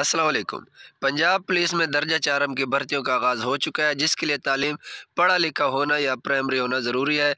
Aslam Punjab police में दर्जा चारम की भर्तियों का आगाज़ हो चुका है जिसके लिए तालीम पढ़ा लिखा होना या प्राइमरी होना ज़रूरी है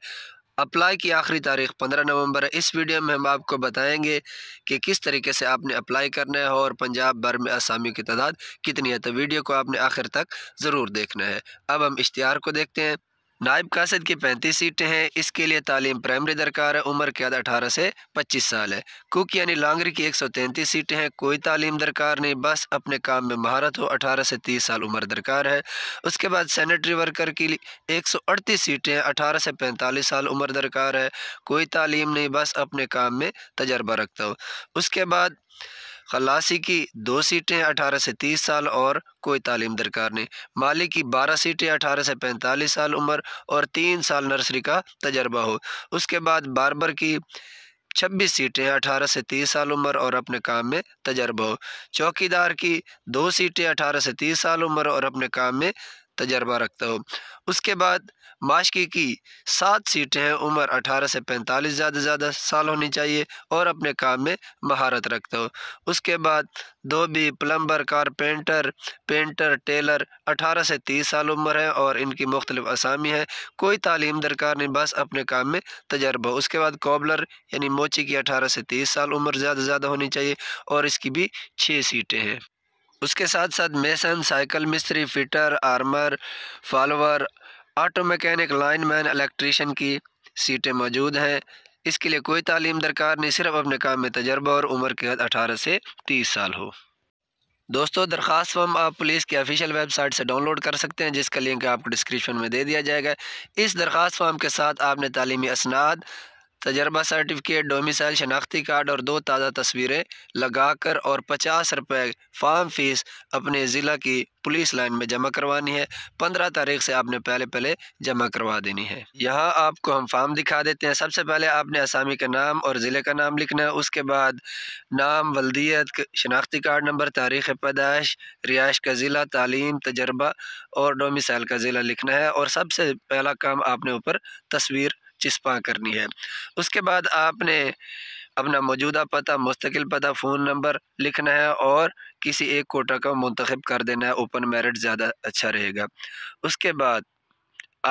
अप्लाई की आखिरी तारीख 15 नवंबर है इस वीडियो में हम आपको बताएंगे कि किस तरीके से आपने अप्लाई करना है और पंजाब भर में असामियों की तादाद कितनी है तो वीडियो को आपने आखिर तक ज़रूर देखना है अब हम इश्तहार को देखते हैं नायब कासद की पैंतीस सीटें हैं इसके लिए तालीम प्राइमरी दरकार है उम्र क़्यादा अठारह से पच्चीस साल है कुक यानी लांगरी की एक सौ तैंतीस सीटें हैं कोई तालीम दरकार नहीं बस अपने काम में महारत हो अठारह से तीस साल उम्र दरकार है उसके बाद सैनिटरी वर्कर की एक सौ अड़तीस सीटें हैं अठारह से पैंतालीस साल उम्र दरकार है कोई तालीम नहीं बस अपने काम में तजर्बा रखता हो उसके बाद खलासी की दो सीटें अठारह से तीस साल और कोई तालीम दरकार नहीं माली की बारह सीटें अठारह से पैंतालीस साल उम्र और तीन साल नर्सरी का तजर्बा हो उसके बाद बारबर की छब्बीस सीटें अठारह से तीस साल उम्र और अपने काम में तजर्बा हो चौकीदार की दो सीटें अठारह से तीस साल उम्र और अपने काम में तजर्बा रखता हो उसके बाद माशकी की सात सीटें हैं उम्र अठारह से पैंतालीस ज़्यादा से ज़्यादा साल होनी चाहिए और अपने काम में महारत रखते हो उसके बाद धोबी प्लम्बर कारपेंटर पेंटर टेलर अठारह से तीस साल उम्र है और इनकी मुख्तलिफ असामी है कोई तालीम दरकार नहीं बस अपने काम में तजर्बा हो उसके बाद कॉबलर यानी मोची की अठारह से तीस साल उम्र ज़्यादा से ज़्यादा होनी चाहिए और इसकी भी छः सीटें हैं उसके साथ साथ मेसन साइकिल मिस्त्री fitter armourer follower auto mechanic lineman electrician की सीटें मौजूद हैं इसके लिए कोई तालीम दरकार नहीं सिर्फ अपने काम में तजर्बा और उम्र के हद अठारह से तीस साल हो दोस्तों दरख्वास्त फॉर्म आप पुलिस की ऑफिशियल वेबसाइट से डाउनलोड कर सकते हैं जिसका लिंक आपको डिस्क्रिप्शन में दे दिया जाएगा इस दरख्वास्त फॉर्म के साथ आपने तालीमी असनाद तजर्बा सर्टिफिकेट डोमिसाइल शनाख्ती कार्ड और दो ताज़ा तस्वीरें लगाकर और पचास रुपये फार्म फीस अपने ज़िला की पुलिस लाइन में जमा करवानी है पंद्रह तारीख से आपने पहले पहले जमा करवा देनी है यहाँ आपको हम फार्म दिखा देते हैं सबसे पहले आपने आसामी का नाम और ज़िले का नाम लिखना है उसके बाद नाम वल्दियत शनाख्ती कार्ड नंबर तारीख़ पैदाइश रिहाइश का ज़िला तालीम तजर्बा और डोमिसाइल का ज़िला लिखना है और सबसे पहला काम आपने ऊपर तस्वीर चिस्पा करनी है उसके बाद आपने अपना मौजूदा पता मुस्तकिल पता फ़ोन नंबर लिखना है और किसी एक कोटा का मंतखब कर देना है ओपन मेरिट ज़्यादा अच्छा रहेगा उसके बाद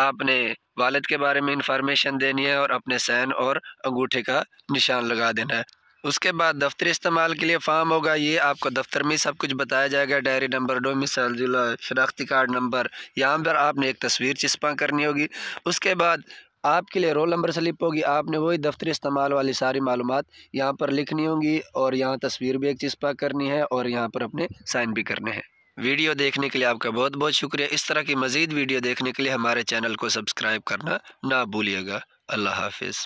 आपने वालद के बारे में इंफॉर्मेशन देनी है और अपने सैन और अंगूठे का निशान लगा देना है उसके बाद दफ्तर इस्तेमाल के लिए फार्म होगा ये आपको दफ्तर में सब कुछ बताया जाएगा डायरी नंबर डोमिसल जिला शनाख्ती कार्ड नंबर यहाँ पर आपने एक तस्वीर चस्पा करनी होगी उसके बाद आपके लिए रोल नंबर स्लिप होगी आपने वही दफ्तर इस्तेमाल वाली सारी मालूम यहाँ पर लिखनी होंगी और यहाँ तस्वीर भी एक चिस्पा करनी है और यहाँ पर अपने साइन भी करने हैं वीडियो देखने के लिए आपका बहुत बहुत शुक्रिया इस तरह की मज़ीद वीडियो देखने के लिए हमारे चैनल को सब्सक्राइब करना ना भूलिएगा अल्लाह हाफिज़